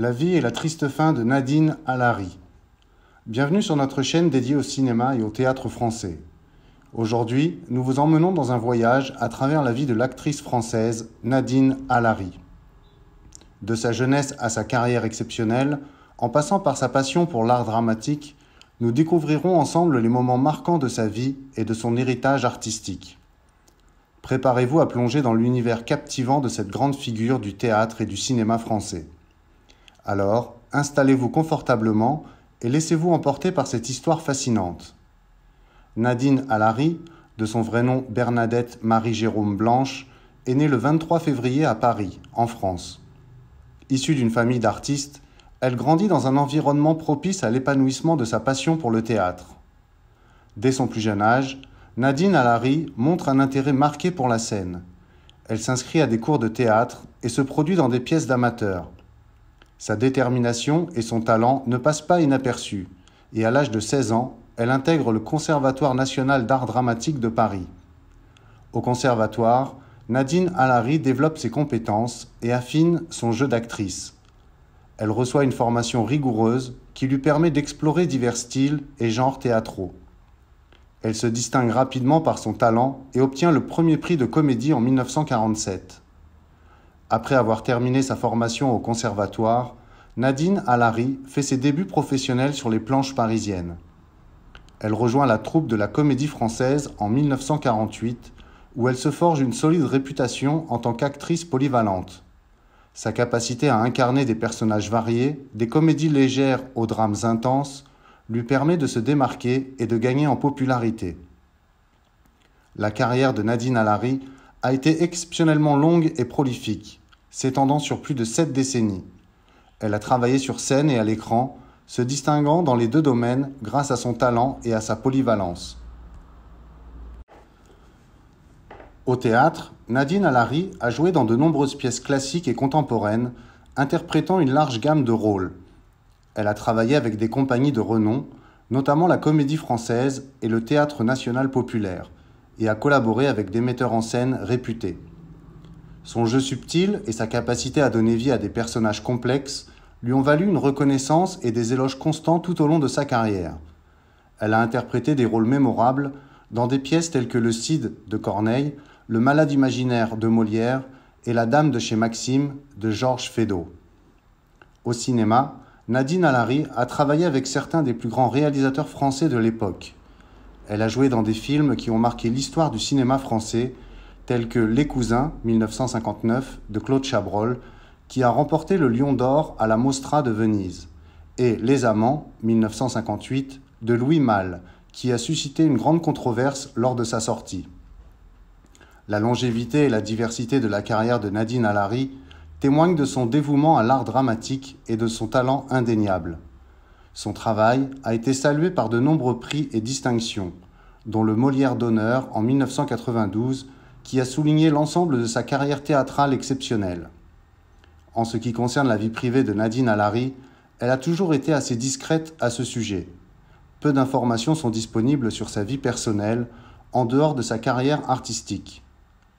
La vie et la triste fin de Nadine Alari. Bienvenue sur notre chaîne dédiée au cinéma et au théâtre français. Aujourd'hui, nous vous emmenons dans un voyage à travers la vie de l'actrice française Nadine Alari. De sa jeunesse à sa carrière exceptionnelle, en passant par sa passion pour l'art dramatique, nous découvrirons ensemble les moments marquants de sa vie et de son héritage artistique. Préparez-vous à plonger dans l'univers captivant de cette grande figure du théâtre et du cinéma français. Alors, installez-vous confortablement et laissez-vous emporter par cette histoire fascinante. Nadine Alari, de son vrai nom Bernadette Marie-Jérôme Blanche, est née le 23 février à Paris, en France. Issue d'une famille d'artistes, elle grandit dans un environnement propice à l'épanouissement de sa passion pour le théâtre. Dès son plus jeune âge, Nadine Alari montre un intérêt marqué pour la scène. Elle s'inscrit à des cours de théâtre et se produit dans des pièces d'amateurs. Sa détermination et son talent ne passent pas inaperçus, et à l'âge de 16 ans, elle intègre le Conservatoire national d'art dramatique de Paris. Au conservatoire, Nadine Alari développe ses compétences et affine son jeu d'actrice. Elle reçoit une formation rigoureuse qui lui permet d'explorer divers styles et genres théâtraux. Elle se distingue rapidement par son talent et obtient le premier prix de comédie en 1947. Après avoir terminé sa formation au conservatoire, Nadine Alary fait ses débuts professionnels sur les planches parisiennes. Elle rejoint la troupe de la Comédie Française en 1948, où elle se forge une solide réputation en tant qu'actrice polyvalente. Sa capacité à incarner des personnages variés, des comédies légères aux drames intenses, lui permet de se démarquer et de gagner en popularité. La carrière de Nadine Alary a été exceptionnellement longue et prolifique, s'étendant sur plus de sept décennies. Elle a travaillé sur scène et à l'écran, se distinguant dans les deux domaines grâce à son talent et à sa polyvalence. Au théâtre, Nadine Alari a joué dans de nombreuses pièces classiques et contemporaines, interprétant une large gamme de rôles. Elle a travaillé avec des compagnies de renom, notamment la Comédie française et le Théâtre national populaire, et a collaboré avec des metteurs en scène réputés. Son jeu subtil et sa capacité à donner vie à des personnages complexes lui ont valu une reconnaissance et des éloges constants tout au long de sa carrière. Elle a interprété des rôles mémorables dans des pièces telles que Le Cid de Corneille, Le Malade imaginaire de Molière et La Dame de chez Maxime de Georges Feydeau. Au cinéma, Nadine Alari a travaillé avec certains des plus grands réalisateurs français de l'époque. Elle a joué dans des films qui ont marqué l'histoire du cinéma français, tels que Les Cousins, 1959, de Claude Chabrol, qui a remporté le Lion d'Or à la Mostra de Venise, et Les Amants, 1958, de Louis Malle, qui a suscité une grande controverse lors de sa sortie. La longévité et la diversité de la carrière de Nadine alari témoignent de son dévouement à l'art dramatique et de son talent indéniable. Son travail a été salué par de nombreux prix et distinctions, dont le Molière d'honneur en 1992, qui a souligné l'ensemble de sa carrière théâtrale exceptionnelle. En ce qui concerne la vie privée de Nadine Alary, elle a toujours été assez discrète à ce sujet. Peu d'informations sont disponibles sur sa vie personnelle, en dehors de sa carrière artistique.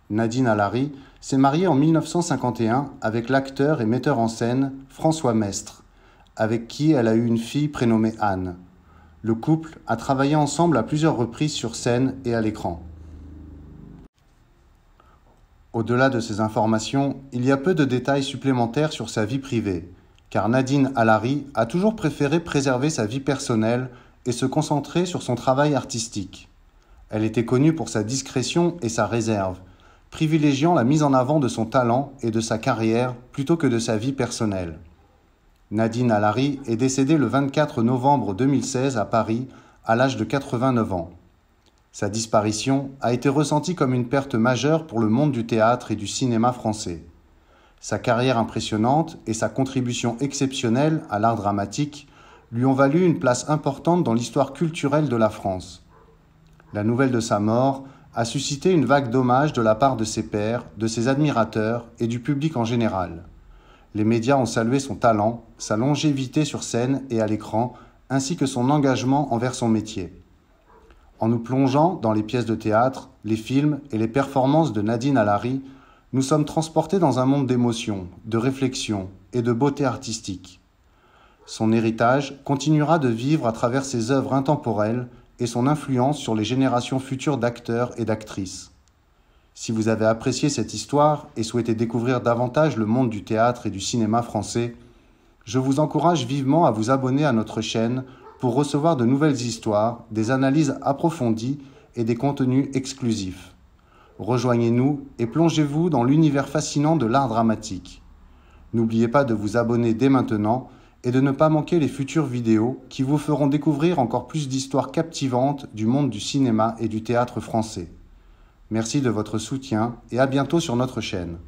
Nadine Alary s'est mariée en 1951 avec l'acteur et metteur en scène François Mestre avec qui elle a eu une fille prénommée Anne. Le couple a travaillé ensemble à plusieurs reprises sur scène et à l'écran. Au-delà de ces informations, il y a peu de détails supplémentaires sur sa vie privée, car Nadine Alari a toujours préféré préserver sa vie personnelle et se concentrer sur son travail artistique. Elle était connue pour sa discrétion et sa réserve, privilégiant la mise en avant de son talent et de sa carrière plutôt que de sa vie personnelle. Nadine Alary est décédée le 24 novembre 2016 à Paris, à l'âge de 89 ans. Sa disparition a été ressentie comme une perte majeure pour le monde du théâtre et du cinéma français. Sa carrière impressionnante et sa contribution exceptionnelle à l'art dramatique lui ont valu une place importante dans l'histoire culturelle de la France. La nouvelle de sa mort a suscité une vague d'hommages de la part de ses pairs, de ses admirateurs et du public en général. Les médias ont salué son talent, sa longévité sur scène et à l'écran, ainsi que son engagement envers son métier. En nous plongeant dans les pièces de théâtre, les films et les performances de Nadine Alari, nous sommes transportés dans un monde d'émotions, de réflexions et de beauté artistique. Son héritage continuera de vivre à travers ses œuvres intemporelles et son influence sur les générations futures d'acteurs et d'actrices. Si vous avez apprécié cette histoire et souhaitez découvrir davantage le monde du théâtre et du cinéma français, je vous encourage vivement à vous abonner à notre chaîne pour recevoir de nouvelles histoires, des analyses approfondies et des contenus exclusifs. Rejoignez-nous et plongez-vous dans l'univers fascinant de l'art dramatique. N'oubliez pas de vous abonner dès maintenant et de ne pas manquer les futures vidéos qui vous feront découvrir encore plus d'histoires captivantes du monde du cinéma et du théâtre français. Merci de votre soutien et à bientôt sur notre chaîne.